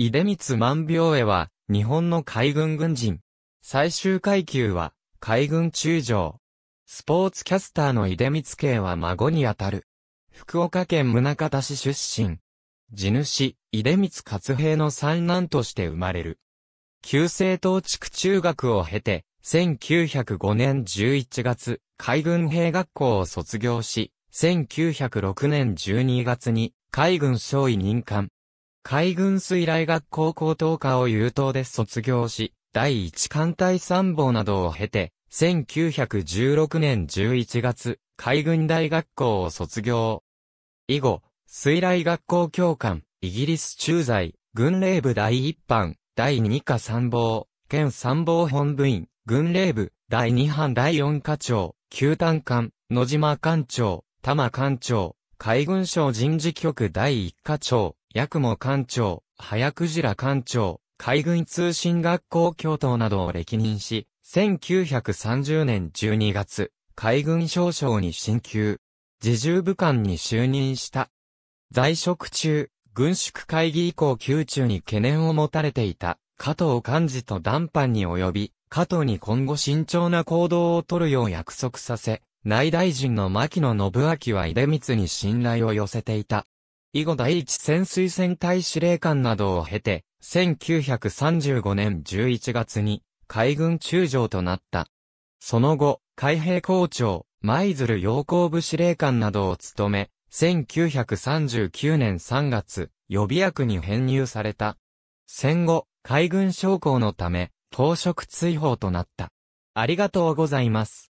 出光万病へは、日本の海軍軍人。最終階級は、海軍中将。スポーツキャスターの出光慶は孫にあたる。福岡県宗像市出身。地主、出光勝平の三男として生まれる。旧制東地区中学を経て、1905年11月、海軍兵学校を卒業し、1906年12月に海軍少尉任官。海軍水雷学校高等科を優等で卒業し、第一艦隊参謀などを経て、1916年11月、海軍大学校を卒業。以後、水雷学校教官、イギリス駐在、軍令部第一班、第二課参謀、県参謀本部員、軍令部、第二班第四課長、旧単艦、野島艦長、多摩艦長、海軍省人事局第一課長、八雲艦長、早くじら艦長、海軍通信学校教頭などを歴任し、1930年12月、海軍少将に進級、自重部官に就任した。在職中、軍縮会議以降宮中に懸念を持たれていた、加藤幹事と談判に及び、加藤に今後慎重な行動を取るよう約束させ、内大臣の牧野信明は出光に信頼を寄せていた。以後第一潜水船隊司令官などを経て、1935年11月に海軍中将となった。その後、海兵校長、舞鶴陽光部司令官などを務め、1939年3月、予備役に編入された。戦後、海軍将校のため、当職追放となった。ありがとうございます。